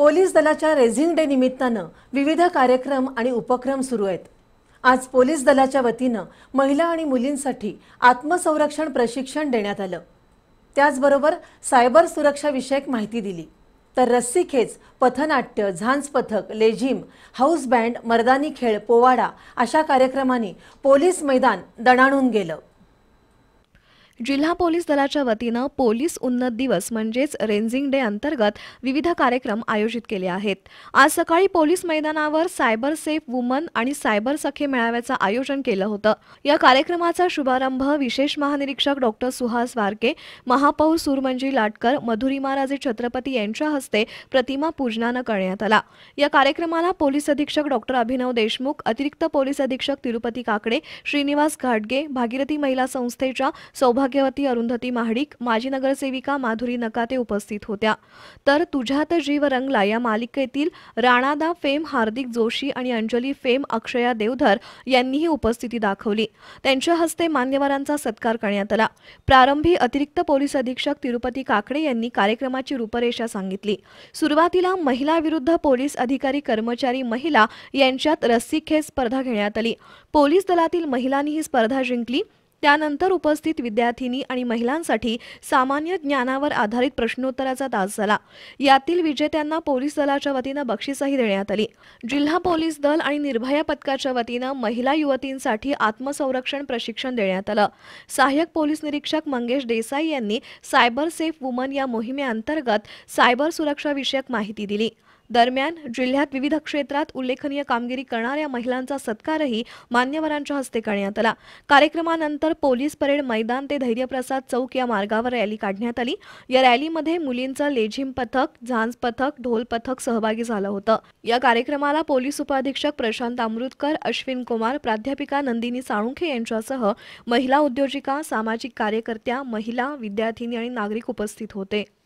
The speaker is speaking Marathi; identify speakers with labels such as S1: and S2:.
S1: पोलीस दलाच्या रेझिंग डे निमित्तानं विविध कार्यक्रम आणि उपक्रम सुरू आहेत आज पोलीस दलाच्या वतीनं महिला आणि मुलींसाठी आत्मसंरक्षण प्रशिक्षण देण्यात आलं त्याचबरोबर सायबर सुरक्षाविषयक माहिती दिली तर रस्सी खेच पथनाट्य झांज पथक लेझिम हाऊस बँड मर्दानी खेळ पोवाडा अशा कार्यक्रमांनी पोलीस मैदान दणाणून गेलं
S2: जिल्हा पोलीस दलाच्या वतीनं पोलीस उन्नत दिवस म्हणजेच रेंजिंग डे अंतर्गत विविध कार्यक्रम आयोजित केले आहेत आज सकाळी पोलीस मैदानावर सायबर सेफ वुमन आणि सायबर सखे मेळाव्याचं आयोजन केलं होतं या कार्यक्रमाचा शुभारंभ विशेष महानिरीक्षक डॉक्टर सुहास वारके महापौर सुरमंजी लाटकर मधुरी महाराजे छत्रपती यांच्या हस्ते प्रतिमा पूजनानं करण्यात आला या कार्यक्रमाला पोलीस अधीक्षक डॉक्टर अभिनव देशमुख अतिरिक्त पोलीस अधीक्षक तिरुपती काकडे श्रीनिवास घाटगे भागीरथी महिला संस्थेच्या सौभाग्य सौभाग्यवती अरुंधती महाडिक माजी नगरसेविका माधुरी नकाते उपस्थित होत्या तर तुझ्यात जीव रंगला या मालिकेतील राणादा फेम हार्दिक जोशी आणि अंजली फेम अक्षया देवधर यांनीही उपस्थिती दाखवली त्यांच्या हस्ते मान्यवरांचा सत्कार करण्यात आला प्रारंभी अतिरिक्त पोलीस अधीक्षक तिरुपती काकडे यांनी कार्यक्रमाची रूपरेषा सांगितली सुरुवातीला महिला विरुद्ध पोलीस अधिकारी कर्मचारी महिला यांच्यात रस्सी रस्सीखेच स्पर्धा घेण्यात आली पोलीस दलातील महिलांनी ही स्पर्धा जिंकली त्यानंतर उपस्थित विद्यार्थिनी आणि महिलांसाठी सामान्य ज्ञानावर आधारित प्रश्नोत्तराचा तास झाला यातील विजेत्यांना पोलीस दलाच्या वतीनं बक्षीसही देण्यात आली जिल्हा पोलीस दल आणि निर्भया पथकाच्या वतीनं महिला युवतींसाठी आत्मसंरक्षण प्रशिक्षण देण्यात आलं सहाय्यक पोलीस निरीक्षक मंगेश देसाई यांनी सायबर सेफ वुमन या मोहिमेअंतर्गत सायबर सुरक्षाविषयक माहिती दिली दरम्यान जिल्ह्यात विविध क्षेत्रात उल्लेखनीय कामगिरी करणाऱ्या महिलांचा सत्कारही मान्यवरांच्या हस्ते करण्यात आला कार्यक्रमानंतर पोलीस परेड मैदान ते धैर्यप्रसाद चौक या मार्गावर रॅली काढण्यात आली या रॅलीमध्ये मुलींचं लेझिम पथक झांज पथक ढोल पथक सहभागी झालं होतं या कार्यक्रमाला पोलीस उपाधीक्षक प्रशांत अमृतकर अश्विन कुमार प्राध्यापिका नंदिनी साळुंखे यांच्यासह महिला उद्योजिका सामाजिक कार्यकर्त्या महिला विद्यार्थिनी आणि नागरिक उपस्थित होते